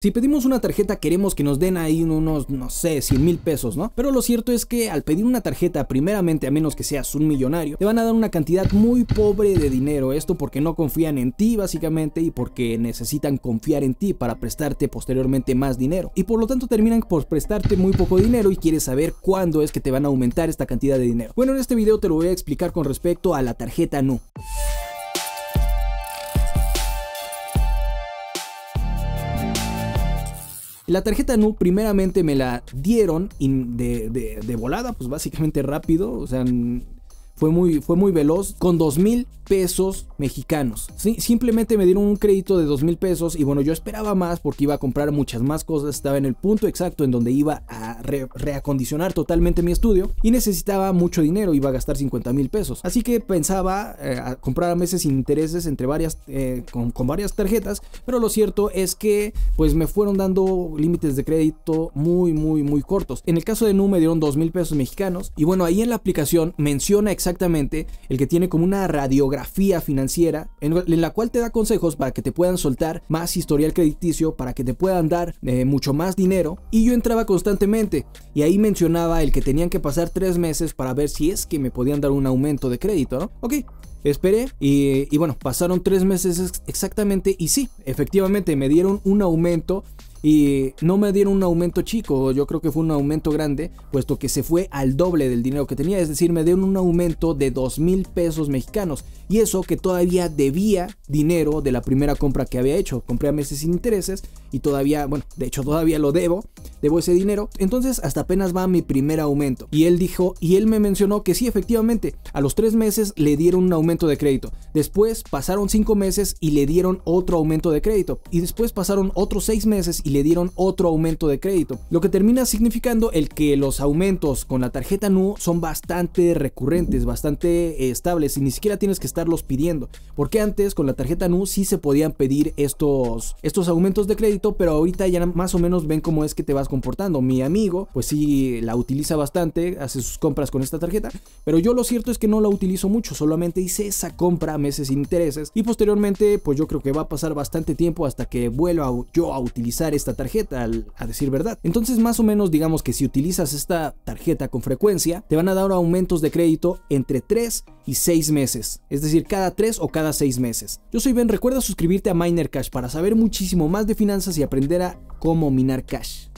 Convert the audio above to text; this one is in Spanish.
Si pedimos una tarjeta queremos que nos den ahí unos, no sé, 100 mil pesos, ¿no? Pero lo cierto es que al pedir una tarjeta, primeramente a menos que seas un millonario, te van a dar una cantidad muy pobre de dinero. Esto porque no confían en ti básicamente y porque necesitan confiar en ti para prestarte posteriormente más dinero. Y por lo tanto terminan por prestarte muy poco dinero y quieres saber cuándo es que te van a aumentar esta cantidad de dinero. Bueno, en este video te lo voy a explicar con respecto a la tarjeta NU. La tarjeta NU primeramente me la dieron de, volada, pues básicamente rápido, o sea, fue muy, fue muy veloz, con 2 mil pesos mexicanos. simplemente me dieron un crédito de 2 mil pesos y bueno, yo esperaba más porque iba a comprar muchas más cosas, estaba en el punto exacto en donde iba a reacondicionar totalmente mi estudio y necesitaba mucho dinero, iba a gastar 50 mil pesos. Así que pensaba eh, comprar a meses sin intereses entre varias, eh, con, varias tarjetas, pero lo cierto es que pues me fueron dando límites de crédito muy, muy, muy cortos. En el caso de Nu me dieron 2 mil pesos mexicanos y bueno, ahí en la aplicación menciona exactamente el que tiene como una radiografía financiera en, la cual te da consejos para que te puedan soltar más historial crediticio, para que te puedan dar eh, mucho más dinero y yo entraba constantemente y ahí mencionaba el que tenían que pasar tres meses para ver si es que me podían dar un aumento de crédito, ¿no? Ok, esperé y, y bueno, pasaron tres meses exactamente y sí, efectivamente me dieron un aumento y no me dieron un aumento chico, yo creo que fue un aumento grande, puesto que se fue al doble del dinero que tenía, es decir, me dieron un aumento de 2 mil pesos mexicanos. Y eso que todavía debía dinero de la primera compra que había hecho, compré a meses sin intereses y todavía, bueno, de hecho todavía lo debo, debo ese dinero. Entonces hasta apenas va mi primer aumento. Y él dijo, y él me mencionó que sí, efectivamente, a los 3 meses le dieron un aumento de crédito. Después pasaron 5 meses y le dieron otro aumento de crédito. Y después pasaron otros 6 meses y le dieron otro aumento de crédito, lo que termina significando el que los aumentos con la tarjeta NU son bastante recurrentes, bastante eh, estables y ni siquiera tienes que estarlos pidiendo, porque antes con la tarjeta NU sí se podían pedir estos, estos aumentos de crédito, pero ahorita ya más o menos ven cómo es que te vas comportando. Mi amigo, pues sí, la utiliza bastante, hace sus compras con esta tarjeta, pero yo lo cierto es que no la utilizo mucho, solamente hice esa compra meses sin intereses y posteriormente pues yo creo que va a pasar bastante tiempo hasta que vuelva yo a utilizar esta tarjeta, a decir verdad. Entonces más o menos digamos que si utilizas esta tarjeta con frecuencia, te van a dar aumentos de crédito entre 3 y 6 meses, es decir, cada 3 o cada 6 meses. Yo soy Ben, recuerda suscribirte a Miner Cash para saber muchísimo más de finanzas y aprender a cómo minar cash.